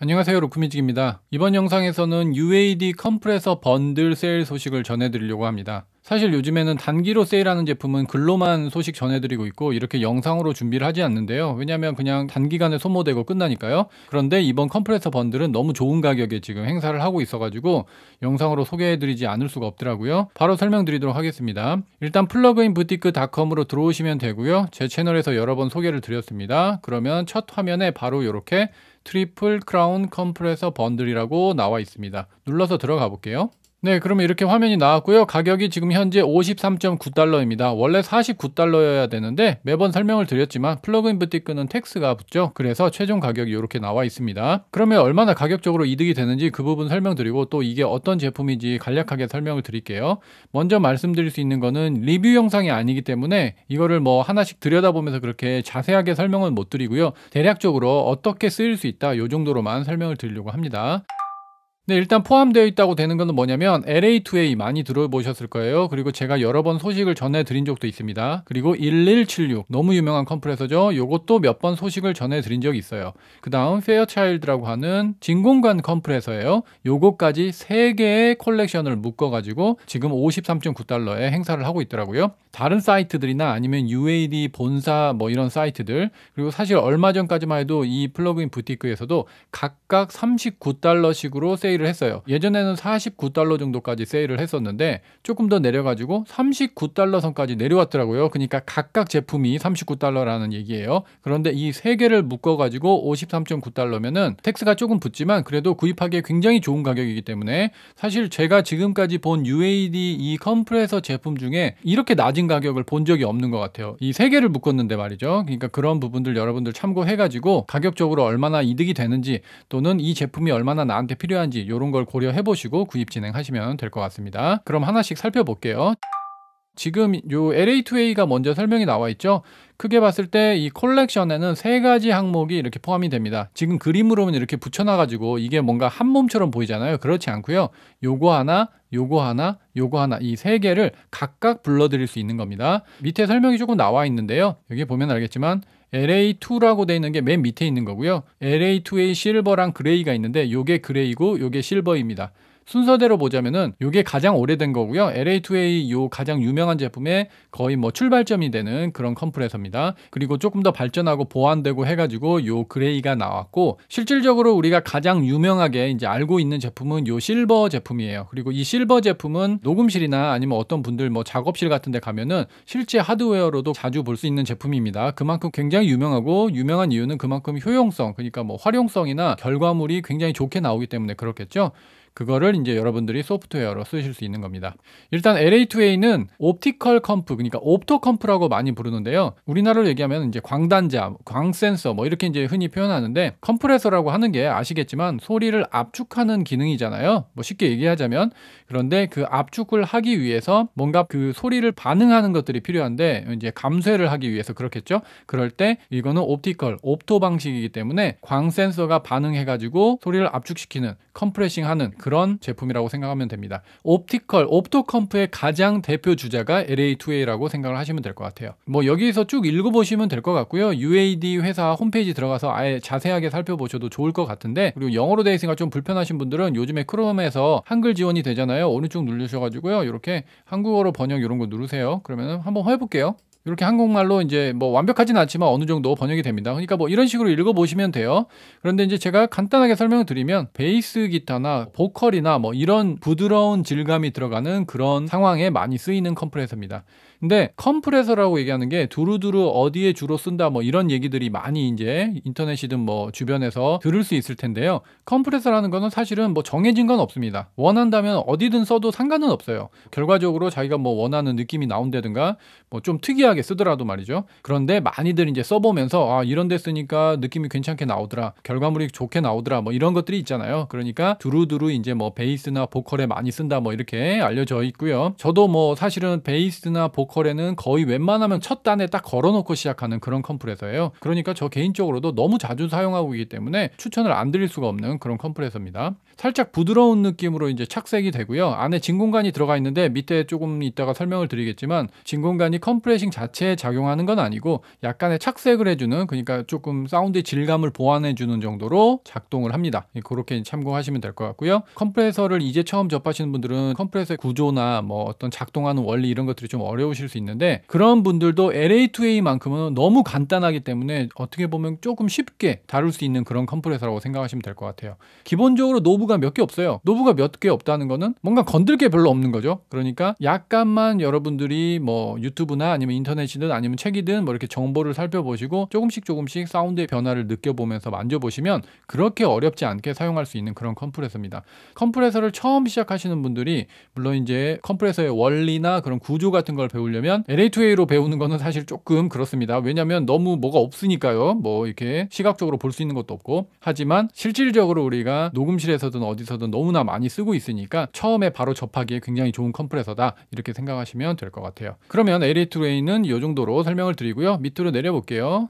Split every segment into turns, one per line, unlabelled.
안녕하세요 루크미직입니다 이번 영상에서는 UAD 컴프레서 번들 세일 소식을 전해드리려고 합니다. 사실 요즘에는 단기로 세일하는 제품은 글로만 소식 전해드리고 있고 이렇게 영상으로 준비를 하지 않는데요. 왜냐하면 그냥 단기간에 소모되고 끝나니까요. 그런데 이번 컴프레서 번들은 너무 좋은 가격에 지금 행사를 하고 있어가지고 영상으로 소개해드리지 않을 수가 없더라고요. 바로 설명드리도록 하겠습니다. 일단 플러그인 부티크닷컴으로 들어오시면 되고요. 제 채널에서 여러 번 소개를 드렸습니다. 그러면 첫 화면에 바로 이렇게 트리플 크라운 컴프레서 번들이라고 나와 있습니다. 눌러서 들어가 볼게요. 네, 그러면 이렇게 화면이 나왔고요. 가격이 지금 현재 53.9달러입니다. 원래 49달러여야 되는데 매번 설명을 드렸지만 플러그인 부티크는 텍스가 붙죠. 그래서 최종 가격이 이렇게 나와 있습니다. 그러면 얼마나 가격적으로 이득이 되는지 그 부분 설명드리고 또 이게 어떤 제품인지 간략하게 설명을 드릴게요. 먼저 말씀드릴 수 있는 거는 리뷰 영상이 아니기 때문에 이거를 뭐 하나씩 들여다보면서 그렇게 자세하게 설명은 못 드리고요. 대략적으로 어떻게 쓰일 수 있다 요 정도로만 설명을 드리려고 합니다. 네, 일단 포함되어 있다고 되는 건 뭐냐면 LA2A 많이 들어보셨을 거예요. 그리고 제가 여러 번 소식을 전해드린 적도 있습니다. 그리고 1176 너무 유명한 컴프레서죠. 요것도 몇 번 소식을 전해드린 적이 있어요. 그 다음 페어차일드라고 하는 진공관 컴프레서예요. 요거까지 3개의 컬렉션을 묶어가지고 지금 53.9달러에 행사를 하고 있더라고요. 다른 사이트들이나 아니면 UAD 본사 뭐 이런 사이트들 그리고 사실 얼마 전까지만 해도 이 플러그인 부티크에서도 각각 39달러씩으로 세일 세일을 했어요. 예전에는 49달러 정도까지 세일을 했었는데 조금 더 내려가지고 39달러 선까지 내려왔더라고요. 그러니까 각각 제품이 39달러라는 얘기예요. 그런데 이 세 개를 묶어가지고 53.9달러면은 텍스가 조금 붙지만 그래도 구입하기에 굉장히 좋은 가격이기 때문에 사실 제가 지금까지 본 UAD 이 컴프레서 제품 중에 이렇게 낮은 가격을 본 적이 없는 것 같아요. 이 세 개를 묶었는데 말이죠. 그러니까 그런 부분들 여러분들 참고해가지고 가격적으로 얼마나 이득이 되는지 또는 이 제품이 얼마나 나한테 필요한지 이런 걸 고려해 보시고 구입 진행하시면 될 것 같습니다. 그럼 하나씩 살펴볼게요. 지금 요 LA2A가 먼저 설명이 나와 있죠. 크게 봤을 때 이 컬렉션에는 세 가지 항목이 이렇게 포함이 됩니다. 지금 그림으로는 이렇게 붙여놔가지고 이게 뭔가 한 몸처럼 보이잖아요. 그렇지 않고요. 요거 하나, 요거 하나, 요거 하나 이 세 개를 각각 불러드릴 수 있는 겁니다. 밑에 설명이 조금 나와 있는데요. 여기 보면 알겠지만 LA2라고 되어 있는 게 맨 밑에 있는 거고요. LA2의 실버랑 그레이가 있는데 요게 그레이고 요게 실버입니다. 순서대로 보자면은 이게 가장 오래된 거고요. LA2A 요 가장 유명한 제품의 거의 뭐 출발점이 되는 그런 컴프레서입니다. 그리고 조금 더 발전하고 보완되고 해가지고 요 그레이가 나왔고 실질적으로 우리가 가장 유명하게 이제 알고 있는 제품은 요 실버 제품이에요. 그리고 이 실버 제품은 녹음실이나 아니면 어떤 분들 뭐 작업실 같은 데 가면은 실제 하드웨어로도 자주 볼 수 있는 제품입니다. 그만큼 굉장히 유명하고 유명한 이유는 그만큼 효용성 그러니까 뭐 활용성이나 결과물이 굉장히 좋게 나오기 때문에 그렇겠죠. 그거를 이제 여러분들이 소프트웨어로 쓰실 수 있는 겁니다. 일단 LA2A는 옵티컬 컴프, 그러니까 옵토 컴프라고 많이 부르는데요. 우리나라로 얘기하면 이제 광단자, 광센서 뭐 이렇게 이제 흔히 표현하는데 컴프레서라고 하는 게 아시겠지만 소리를 압축하는 기능이잖아요. 뭐 쉽게 얘기하자면 그런데 그 압축을 하기 위해서 뭔가 그 소리를 반응하는 것들이 필요한데 이제 감쇄를 하기 위해서 그렇겠죠. 그럴 때 이거는 옵티컬, 옵토 방식이기 때문에 광센서가 반응해가지고 소리를 압축시키는 컴프레싱하는 그 그런 제품이라고 생각하면 됩니다. 옵티컬, 옵토컴프의 가장 대표 주자가 LA2A라고 생각을 하시면 될 것 같아요. 뭐여기서쭉 읽어보시면 될 것 같고요. UAD 회사 홈페이지 들어가서 아예 자세하게 살펴보셔도 좋을 것 같은데 그리고 영어로 되어 있으니까 좀 불편하신 분들은 요즘에 크롬에서 한글 지원이 되잖아요. 어느 쪽 누르셔가지고요. 이렇게 한국어로 번역 이런 거 누르세요. 그러면 한번 해볼게요. 이렇게 한국말로 이제 뭐 완벽하진 않지만 어느 정도 번역이 됩니다. 그러니까 뭐 이런 식으로 읽어보시면 돼요. 그런데 이제 제가 간단하게 설명을 드리면 베이스 기타나 보컬이나 뭐 이런 부드러운 질감이 들어가는 그런 상황에 많이 쓰이는 컴프레서입니다. 근데 컴프레서라고 얘기하는 게 두루두루 어디에 주로 쓴다 뭐 이런 얘기들이 많이 이제 인터넷이든 뭐 주변에서 들을 수 있을 텐데요. 컴프레서라는 거는 사실은 뭐 정해진 건 없습니다. 원한다면 어디든 써도 상관은 없어요. 결과적으로 자기가 뭐 원하는 느낌이 나온다든가 뭐 좀 특이하게 쓰더라도 말이죠. 그런데 많이들 이제 써보면서 아 이런 데 쓰니까 느낌이 괜찮게 나오더라. 결과물이 좋게 나오더라. 뭐 이런 것들이 있잖아요. 그러니까 두루두루 이제 뭐 베이스나 보컬에 많이 쓴다 뭐 이렇게 알려져 있고요. 저도 뭐 사실은 베이스나 보컬 보컬에는 거의 웬만하면 첫 단에 딱 걸어놓고 시작하는 그런 컴프레서예요. 그러니까 저 개인적으로도 너무 자주 사용하고 있기 때문에 추천을 안 드릴 수가 없는 그런 컴프레서입니다. 살짝 부드러운 느낌으로 이제 착색이 되고요. 안에 진공관이 들어가 있는데 밑에 조금 있다가 설명을 드리겠지만 진공관이 컴프레싱 자체에 작용하는 건 아니고 약간의 착색을 해주는 그러니까 조금 사운드의 질감을 보완해주는 정도로 작동을 합니다. 예, 그렇게 참고하시면 될 것 같고요. 컴프레서를 이제 처음 접하시는 분들은 컴프레서의 구조나 뭐 어떤 작동하는 원리 이런 것들이 좀 어려우실 보실 수 있는데 그런 분들도 LA2A만큼은 너무 간단하기 때문에 어떻게 보면 조금 쉽게 다룰 수 있는 그런 컴프레서라고 생각하시면 될 것 같아요. 기본적으로 노브가 몇 개 없어요. 노브가 몇 개 없다는 거는 뭔가 건들 게 별로 없는 거죠. 그러니까 약간만 여러분들이 뭐 유튜브나 아니면 인터넷이든 아니면 책이든 뭐 이렇게 정보를 살펴보시고 조금씩 조금씩 사운드의 변화를 느껴보면서 만져보시면 그렇게 어렵지 않게 사용할 수 있는 그런 컴프레서입니다. 컴프레서를 처음 시작하시는 분들이 물론 이제 컴프레서의 원리나 그런 구조 같은 걸 배울 배우려면 LA2A로 배우는 거는 사실 조금 그렇습니다. 왜냐면 너무 뭐가 없으니까요. 뭐 이렇게 시각적으로 볼 수 있는 것도 없고 하지만 실질적으로 우리가 녹음실에서든 어디서든 너무나 많이 쓰고 있으니까 처음에 바로 접하기에 굉장히 좋은 컴프레서다 이렇게 생각하시면 될 것 같아요. 그러면 LA2A는 이 정도로 설명을 드리고요. 밑으로 내려볼게요.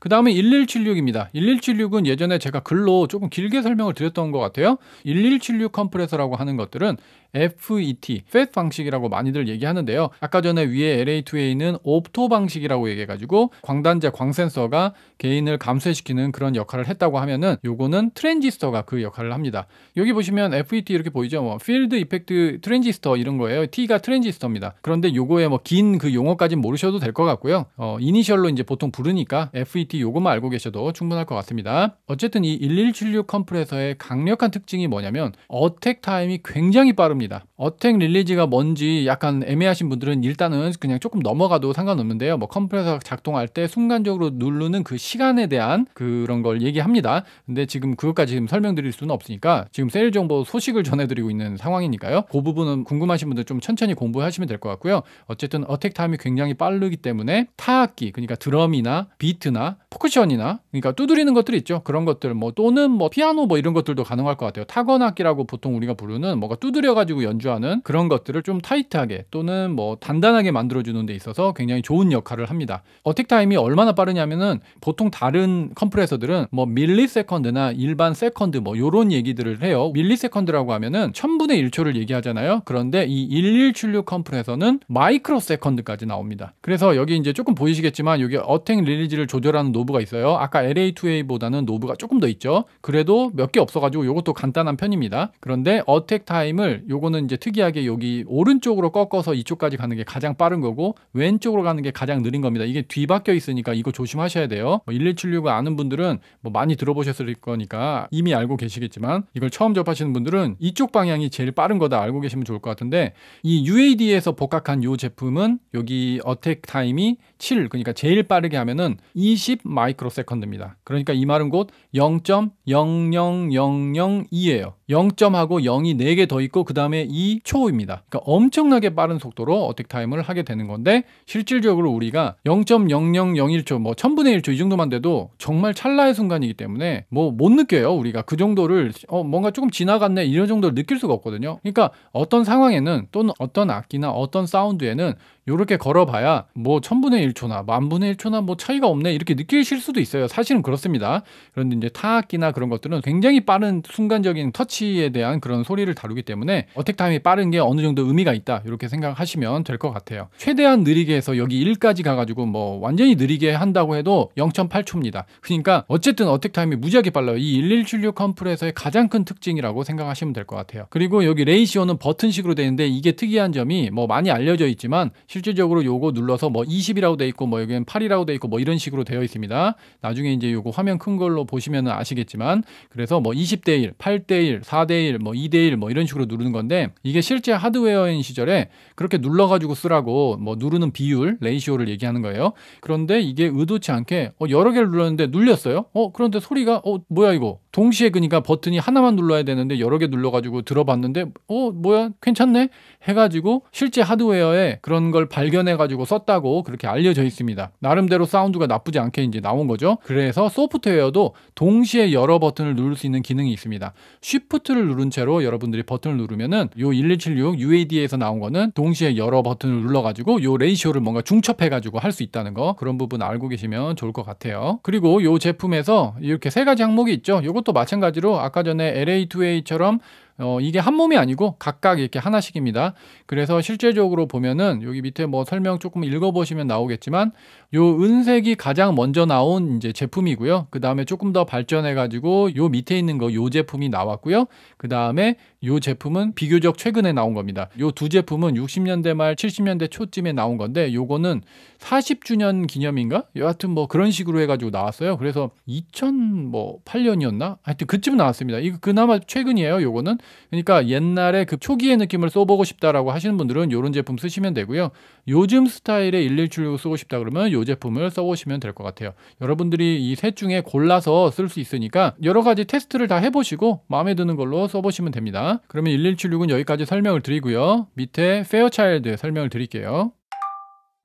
그 다음에 1176입니다. 1176은 예전에 제가 글로 조금 길게 설명을 드렸던 것 같아요. 1176 컴프레서라고 하는 것들은 FET, FET 방식이라고 많이들 얘기하는데요. 아까 전에 위에 LA2A는 옵토 방식이라고 얘기해가지고 광단자 광센서가 개인을 감쇄시키는 그런 역할을 했다고 하면은 요거는 트랜지스터가 그 역할을 합니다. 여기 보시면 FET 이렇게 보이죠? 뭐 필드 이펙트 트랜지스터 이런 거예요. T가 트랜지스터입니다. 그런데 요거에 뭐긴 그 용어까지 모르셔도 될 것 같고요. 어, 이니셜로 이제 보통 부르니까 FET 요거만 알고 계셔도 충분할 것 같습니다. 어쨌든 이 1176 컴프레서의 강력한 특징이 뭐냐면 어택 타임이 굉장히 빠릅니다. 있니다 어택 릴리즈가 뭔지 약간 애매하신 분들은 일단은 그냥 조금 넘어가도 상관없는데요. 뭐 컴프레서가 작동할 때 순간적으로 누르는 그 시간에 대한 그런 걸 얘기합니다. 근데 지금 그것까지 지금 설명드릴 수는 없으니까 지금 세일 정보 소식을 전해드리고 있는 상황이니까요. 그 부분은 궁금하신 분들 좀 천천히 공부하시면 될 것 같고요. 어쨌든 어택 타임이 굉장히 빠르기 때문에 타악기 그러니까 드럼이나 비트나 포크션이나 그러니까 두드리는 것들 있죠. 그런 것들 뭐 또는 뭐 피아노 뭐 이런 것들도 가능할 것 같아요. 타건 악기라고 보통 우리가 부르는 뭔가 두드려 가지고 가지고 연주하는 그런 것들을 좀 타이트하게 또는 뭐 단단하게 만들어주는 데 있어서 굉장히 좋은 역할을 합니다. 어택 타임이 얼마나 빠르냐면은 보통 다른 컴프레서들은 뭐 밀리세컨드나 일반 세컨드 뭐 요런 얘기들을 해요. 밀리세컨드라고 하면은 천분의 1초를 얘기하잖아요. 그런데 이 1176 컴프레서는 마이크로 세컨드까지 나옵니다. 그래서 여기 이제 조금 보이시겠지만 여기 어택 릴리즈를 조절하는 노브가 있어요. 아까 LA2A보다는 노브가 조금 더 있죠. 그래도 몇 개 없어가지고 이것도 간단한 편입니다. 그런데 어택 타임을 요거는 이제 특이하게 여기 오른쪽으로 꺾어서 이쪽까지 가는 게 가장 빠른 거고 왼쪽으로 가는 게 가장 느린 겁니다. 이게 뒤바뀌어 있으니까 이거 조심하셔야 돼요. 뭐11769 아는 분들은 뭐 많이 들어보셨을 거니까 이미 알고 계시겠지만 이걸 처음 접하시는 분들은 이쪽 방향이 제일 빠른 거다 알고 계시면 좋을 것 같은데 이 UAD에서 복각한 요 제품은 여기 어택 타임이 7 그러니까 제일 빠르게 하면은 20 마이크로 세컨드입니다. 그러니까 이 말은 곧0 0 0 0 0 2에요 0점하고 0이 4개 더 있고 그다음 그다음에 2초입니다. 그러니까 엄청나게 빠른 속도로 어택 타임을 하게 되는 건데 실질적으로 우리가 0.0001초 뭐 1000분의 1초 이 정도만 돼도 정말 찰나의 순간이기 때문에 뭐 못 느껴요. 우리가 그 정도를 어 뭔가 조금 지나갔네 이런 정도를 느낄 수가 없거든요. 그러니까 어떤 상황에는 또는 어떤 악기나 어떤 사운드에는 이렇게 걸어봐야 뭐 1000분의 1초나 만분의 1초나 뭐 차이가 없네 이렇게 느끼실 수도 있어요. 사실은 그렇습니다. 그런데 이제 타악기나 그런 것들은 굉장히 빠른 순간적인 터치에 대한 그런 소리를 다루기 때문에 어택 타임이 빠른 게 어느 정도 의미가 있다 이렇게 생각하시면 될 것 같아요. 최대한 느리게 해서 여기 1까지 가가지고 뭐 완전히 느리게 한다고 해도 0.8초입니다. 그러니까 어쨌든 어택 타임이 무지하게 빨라요. 이 1176 컴프레서의 가장 큰 특징이라고 생각하시면 될 것 같아요. 그리고 여기 레이시오는 버튼식으로 되는데 이게 특이한 점이 뭐 많이 알려져 있지만 실질적으로 요거 눌러서 뭐 20이라고 돼 있고 뭐 여기는 8이라고 돼 있고 뭐 이런 식으로 되어 있습니다. 나중에 이제 요거 화면 큰 걸로 보시면 아시겠지만 그래서 뭐 20대 1, 8대 1, 4대 1, 뭐 2대 1 뭐 이런 식으로 누르는 건 건데 이게 실제 하드웨어인 시절에 그렇게 눌러가지고 쓰라고 뭐 누르는 비율, 레이시오를 얘기하는 거예요. 그런데 이게 의도치 않게 어, 여러 개를 눌렀는데 눌렸어요. 어 그런데 소리가 어 뭐야 이거 동시에 그니까 버튼이 하나만 눌러야 되는데 여러 개 눌러가지고 들어봤는데 어 뭐야 괜찮네 해가지고 실제 하드웨어에 그런 걸 발견해가지고 썼다고 그렇게 알려져 있습니다. 나름대로 사운드가 나쁘지 않게 이제 나온 거죠. 그래서 소프트웨어도 동시에 여러 버튼을 누를 수 있는 기능이 있습니다. 쉬프트를 누른 채로 여러분들이 버튼을 누르면 보면요1176 UAD에서 나온 거는 동시에 여러 버튼을 눌러가지고 요 레이시오를 뭔가 중첩해가지고 할 수 있다는 거 그런 부분 알고 계시면 좋을 것 같아요. 그리고 요 제품에서 이렇게 세 가지 항목이 있죠. 이것도 마찬가지로 아까 전에 LA2A처럼 어, 이게 한 몸이 아니고 각각 이렇게 하나씩입니다. 그래서 실제적으로 보면은 여기 밑에 뭐 설명 조금 읽어보시면 나오겠지만 요 은색이 가장 먼저 나온 이제 제품이고요. 그 다음에 조금 더 발전해가지고 요 밑에 있는 거 요 제품이 나왔고요. 그 다음에 요 제품은 비교적 최근에 나온 겁니다. 요 두 제품은 60년대 말 70년대 초쯤에 나온 건데 요거는 40주년 기념인가? 여하튼 뭐 그런 식으로 해가지고 나왔어요. 그래서 2008년이었나? 하여튼 그쯤 나왔습니다. 이거 그나마 최근이에요. 요거는 그러니까 옛날에 그 초기의 느낌을 써보고 싶다라고 하시는 분들은 이런 제품 쓰시면 되고요. 요즘 스타일의 117 6 쓰고 싶다 그러면 이 제품을 써보시면 될 것 같아요. 여러분들이 이 셋 중에 골라서 쓸 수 있으니까 여러 가지 테스트를 다 해보시고 마음에 드는 걸로 써보시면 됩니다. 그러면 117 6은 여기까지 설명을 드리고요. 밑에 페어차일드 설명을 드릴게요.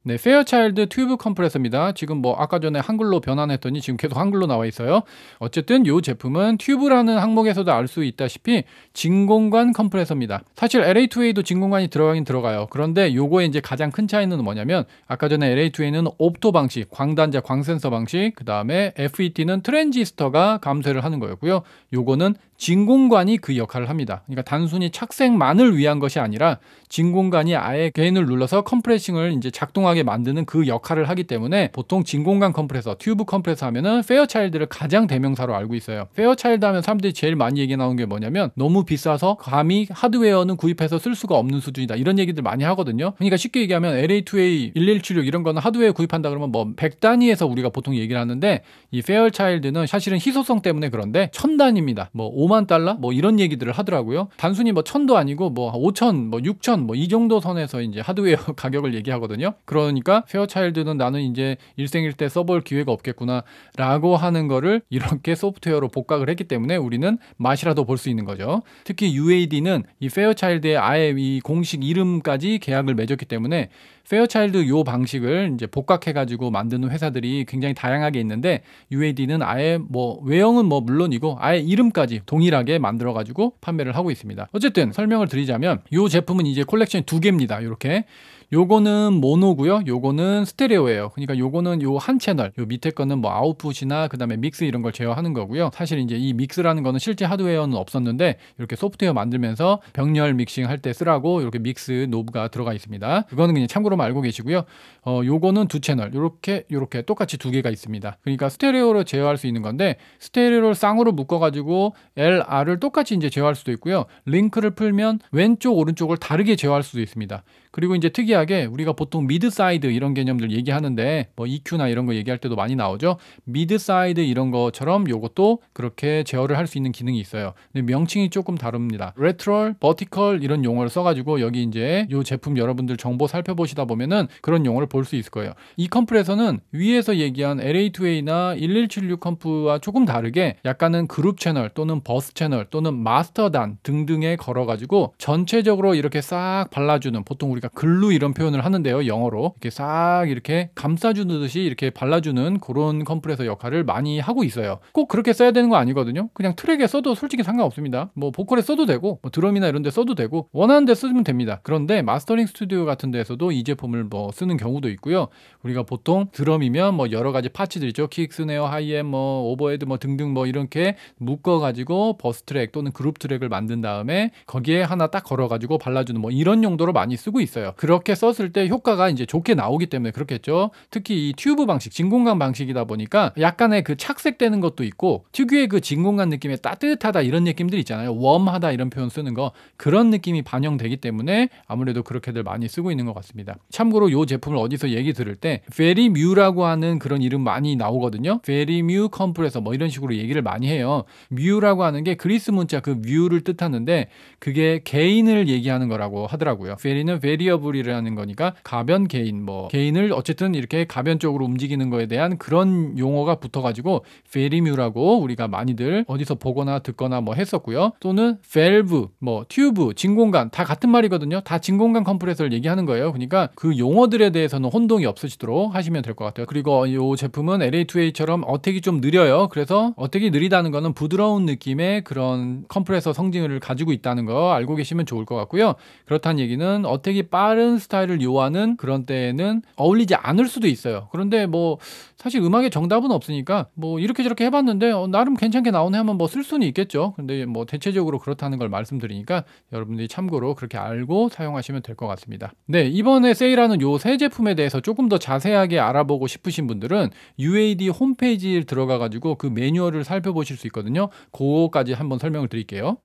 네, 페어차일드 튜브 컴프레서입니다. 지금 뭐 아까 전에 한글로 변환했더니 지금 계속 한글로 나와 있어요. 어쨌든 이 제품은 튜브라는 항목에서도 알 수 있다시피 진공관 컴프레서입니다. 사실 LA2A도 진공관이 들어가긴 들어가요. 그런데 요거의 이제 가장 큰 차이는 뭐냐면 아까 전에 LA2A는 옵토 방식, 광단자 광센서 방식, 그 다음에 FET는 트랜지스터가 감쇄를 하는 거였고요. 요거는 진공관이 그 역할을 합니다. 그러니까 단순히 착색만을 위한 것이 아니라 진공관이 아예 개인을 눌러서 컴프레싱을 이제 작동하게 만드는 그 역할을 하기 때문에 보통 진공관 컴프레서, 튜브 컴프레서 하면은 페어차일드를 가장 대명사로 알고 있어요. 페어차일드 하면 사람들이 제일 많이 얘기 나온 게 뭐냐면 너무 비싸서 감히 하드웨어는 구입해서 쓸 수가 없는 수준이다. 이런 얘기들 많이 하거든요. 그러니까 쉽게 얘기하면 LA2A 1176 이런 거는 하드웨어 구입한다 그러면 뭐 100단위에서 우리가 보통 얘기를 하는데 이 페어차일드는 사실은 희소성 때문에 그런데 1000단입니다. 뭐 5만 달러 뭐 이런 얘기들을 하더라고요. 단순히 뭐 천도 아니고 뭐 5천, 뭐 6천 뭐이 정도 선에서 이제 하드웨어 가격을 얘기하거든요. 그러니까 페어차일드는 나는 이제 일생일대 써볼 기회가 없겠구나라고 하는 거를 이렇게 소프트웨어로 복각을 했기 때문에 우리는 맛이라도 볼 수 있는 거죠. 특히 UAD는 이 페어차일드의 아예 이 공식 이름까지 계약을 맺었기 때문에 페어차일드 요 방식을 이제 복각해 가지고 만드는 회사들이 굉장히 다양하게 있는데 UAD는 아예 뭐 외형은 뭐 물론이고 아예 이름까지 동 동일하게 만들어 가지고 판매를 하고 있습니다. 어쨌든 설명을 드리자면 이 제품은 이제 컬렉션이두 개입니다. 이렇게 요거는 모노고요. 요거는 스테레오예요. 그러니까 요거는 요 한 채널, 요 밑에 거는 뭐 아웃풋이나 그다음에 믹스 이런 걸 제어하는 거고요. 사실 이제 이 믹스라는 거는 실제 하드웨어는 없었는데 이렇게 소프트웨어 만들면서 병렬 믹싱 할 때 쓰라고 이렇게 믹스 노브가 들어가 있습니다. 그거는 그냥 참고로만 알고 계시고요. 어, 요거는 두 채널, 요렇게 요렇게 똑같이 두 개가 있습니다. 그러니까 스테레오로 제어할 수 있는 건데 스테레오를 쌍으로 묶어 가지고 L, R을 똑같이 이제 제어할 수도 있고요. 링크를 풀면 왼쪽 오른쪽을 다르게 제어할 수도 있습니다. 그리고 이제 특이하게 우리가 보통 미드 사이드 이런 개념들 얘기하는데 뭐 EQ나 이런 거 얘기할 때도 많이 나오죠. 미드 사이드 이런 것처럼 요것도 그렇게 제어를 할 수 있는 기능이 있어요. 근데 명칭이 조금 다릅니다. 레트럴, 버티컬 이런 용어를 써가지고 여기 이제 요 제품 여러분들 정보 살펴보시다 보면은 그런 용어를 볼 수 있을 거예요. 이 컴프레서는 위에서 얘기한 LA2A나 1176 컴프와 조금 다르게 약간은 그룹 채널 또는 버스 채널 또는 마스터단 등등에 걸어가지고 전체적으로 이렇게 싹 발라주는 보통 우리 우리가 글루 이런 표현을 하는데요. 영어로 이렇게 싹 이렇게 감싸주는 듯이 이렇게 발라주는 그런 컴프레서 역할을 많이 하고 있어요. 꼭 그렇게 써야 되는 거 아니거든요. 그냥 트랙에 써도 솔직히 상관없습니다. 뭐 보컬에 써도 되고 뭐 드럼이나 이런 데 써도 되고 원하는 데 쓰면 됩니다. 그런데 마스터링 스튜디오 같은 데에서도 이 제품을 뭐 쓰는 경우도 있고요. 우리가 보통 드럼이면 뭐 여러 가지 파츠들 있죠. 킥, 스네어, 하이엠, 뭐 오버헤드 뭐 등등 뭐 이렇게 묶어 가지고 버스 트랙 또는 그룹 트랙을 만든 다음에 거기에 하나 딱 걸어 가지고 발라주는 뭐 이런 용도로 많이 쓰고 있어요. 있어요. 그렇게 썼을 때 효과가 이제 좋게 나오기 때문에 그렇겠죠. 특히 이 튜브 방식, 진공관 방식이다 보니까 약간의 그 착색되는 것도 있고 특유의 그 진공관 느낌의 따뜻하다 이런 느낌들 있잖아요. 웜하다 이런 표현 쓰는 거 그런 느낌이 반영되기 때문에 아무래도 그렇게들 많이 쓰고 있는 것 같습니다. 참고로 이 제품을 어디서 얘기 들을 때 베리뮤라고 하는 그런 이름 많이 나오거든요. 베리뮤 컴프레서 뭐 이런 식으로 얘기를 많이 해요. 뮤라고 하는 게 그리스 문자 그 뮤를 뜻하는데 그게 개인을 얘기하는 거라고 하더라고요. 베리는 베리 베리어블이라는 거니까 가변 개인 뭐 개인을 어쨌든 이렇게 가변쪽으로 움직이는 거에 대한 그런 용어가 붙어가지고 페리뮤라고 우리가 많이들 어디서 보거나 듣거나 뭐 했었고요. 또는 밸브, 뭐 튜브, 진공관 다 같은 말이거든요. 다 진공관 컴프레서를 얘기하는 거예요. 그러니까 그 용어들에 대해서는 혼동이 없으시도록 하시면 될 것 같아요. 그리고 이 제품은 LA2A처럼 어택이 좀 느려요. 그래서 어택이 느리다는 거는 부드러운 느낌의 그런 컴프레서 성질을 가지고 있다는 거 알고 계시면 좋을 것 같고요. 그렇다는 얘기는 어택이 빠른 스타일을 요하는 그런 때에는 어울리지 않을 수도 있어요. 그런데 뭐 사실 음악에 정답은 없으니까 뭐 이렇게 저렇게 해봤는데 어, 나름 괜찮게 나오네 하면 뭐 쓸 수는 있겠죠. 근데 뭐 대체적으로 그렇다는 걸 말씀드리니까 여러분들이 참고로 그렇게 알고 사용하시면 될 것 같습니다. 네 이번에 세일하는 요 새 제품에 대해서 조금 더 자세하게 알아보고 싶으신 분들은 UAD 홈페이지에 들어가 가지고 그 매뉴얼을 살펴보실 수 있거든요. 그거까지 한번 설명을 드릴게요.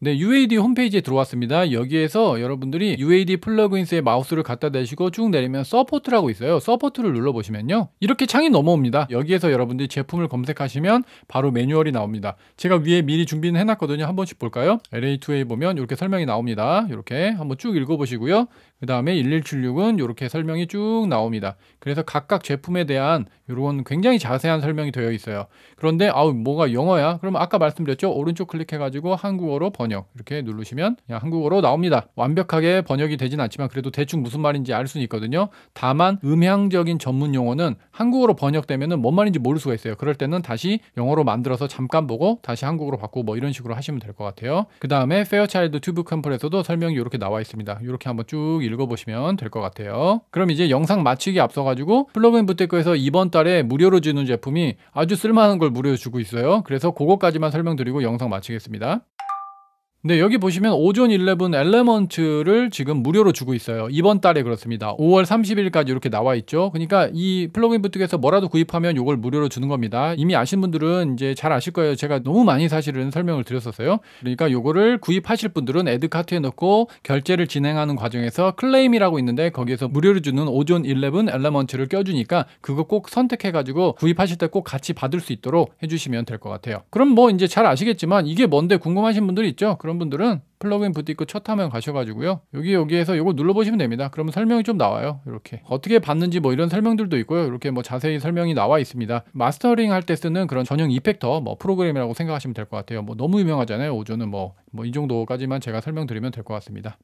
네, UAD 홈페이지에 들어왔습니다. 여기에서 여러분들이 UAD 플러그인스의 마우스를 갖다 대시고 쭉 내리면 서포트라고 있어요. 서포트를 눌러보시면요. 이렇게 창이 넘어옵니다. 여기에서 여러분들이 제품을 검색하시면 바로 매뉴얼이 나옵니다. 제가 위에 미리 준비는 해놨거든요. 한 번씩 볼까요? LA2A 보면 이렇게 설명이 나옵니다. 이렇게 한번 쭉 읽어보시고요. 그 다음에 1176은 이렇게 설명이 쭉 나옵니다. 그래서 각각 제품에 대한 이런 굉장히 자세한 설명이 되어 있어요. 그런데 아우 뭐가 영어야? 그럼 아까 말씀드렸죠? 오른쪽 클릭해가지고 한국어로 번역 이렇게 누르시면 그냥 한국어로 나옵니다. 완벽하게 번역이 되진 않지만 그래도 대충 무슨 말인지 알 수는 있거든요. 다만 음향적인 전문 용어는 한국어로 번역되면 뭔 말인지 모를 수가 있어요. 그럴 때는 다시 영어로 만들어서 잠깐 보고 다시 한국어로 바꾸고 뭐 이런 식으로 하시면 될 것 같아요. 그 다음에 페어차일드 튜브 컴플에서도 설명이 이렇게 나와 있습니다. 이렇게 한번 쭉 읽어보시면 될 것 같아요. 그럼 이제 영상 마치기 앞서가지고 플러그인 부테크에서 이번 달에 무료로 주는 제품이 아주 쓸만한 걸 무료로 주고 있어요. 그래서 그것까지만 설명드리고 영상 마치겠습니다. 네, 여기 보시면 오존 11 엘레먼트를 지금 무료로 주고 있어요. 이번 달에 그렇습니다. 5월 30일까지 이렇게 나와 있죠. 그러니까 이 플러그인 부트에서 뭐라도 구입하면 이걸 무료로 주는 겁니다. 이미 아신 분들은 이제 잘 아실 거예요. 제가 너무 많이 사실은 설명을 드렸었어요. 그러니까 이거를 구입하실 분들은 에드카트에 넣고 결제를 진행하는 과정에서 클레임이라고 있는데 거기에서 무료로 주는 오존 11 엘레먼트를 껴주니까 그거 꼭 선택해가지고 구입하실 때 꼭 같이 받을 수 있도록 해주시면 될 것 같아요. 그럼 뭐 이제 잘 아시겠지만 이게 뭔데 궁금하신 분들 있죠? 그런 분들은 플러그인 부티크 첫 화면 가셔가지고요. 여기 여기에서 이거 눌러보시면 됩니다. 그러면 설명이 좀 나와요. 이렇게 어떻게 받는지 뭐 이런 설명들도 있고요. 이렇게 뭐 자세히 설명이 나와 있습니다. 마스터링 할 때 쓰는 그런 전용 이펙터 뭐 프로그램이라고 생각하시면 될 것 같아요. 뭐 너무 유명하잖아요. 오조는 뭐 뭐 이 정도까지만 제가 설명드리면 될 것 같습니다.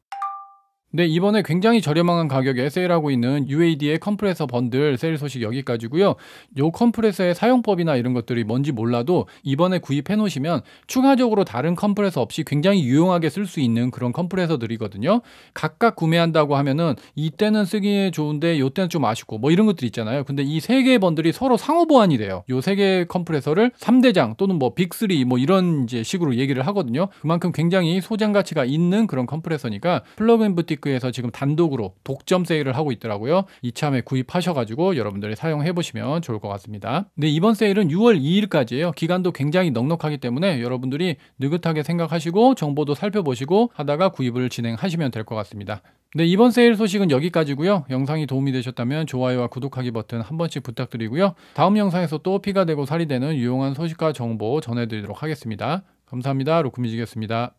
네, 이번에 굉장히 저렴한 가격에 세일하고 있는 UAD의 컴프레서 번들 세일 소식 여기까지고요. 요 컴프레서의 사용법이나 이런 것들이 뭔지 몰라도 이번에 구입해 놓으시면 추가적으로 다른 컴프레서 없이 굉장히 유용하게 쓸 수 있는 그런 컴프레서들이거든요. 각각 구매한다고 하면은 이때는 쓰기에 좋은데 요때는 좀 아쉽고 뭐 이런 것들 있잖아요. 근데 이 세 개의 번들이 서로 상호 보완이 돼요. 요 세 개의 컴프레서를 3대장 또는 뭐 빅3 뭐 이런 이제 식으로 얘기를 하거든요. 그만큼 굉장히 소장 가치가 있는 그런 컴프레서니까 플러그인 부틱 마켓마에서 지금 단독으로 독점 세일을 하고 있더라고요. 이참에 구입하셔가지고 여러분들이 사용해 보시면 좋을 것 같습니다. 근데 이번 세일은 6월 2일까지예요. 기간도 굉장히 넉넉하기 때문에 여러분들이 느긋하게 생각하시고 정보도 살펴보시고 하다가 구입을 진행하시면 될 것 같습니다. 네, 이번 세일 소식은 여기까지고요. 영상이 도움이 되셨다면 좋아요와 구독하기 버튼 한 번씩 부탁드리고요. 다음 영상에서 또 피가 되고 살이 되는 유용한 소식과 정보 전해드리도록 하겠습니다. 감사합니다. 로크뮤직이었습니다.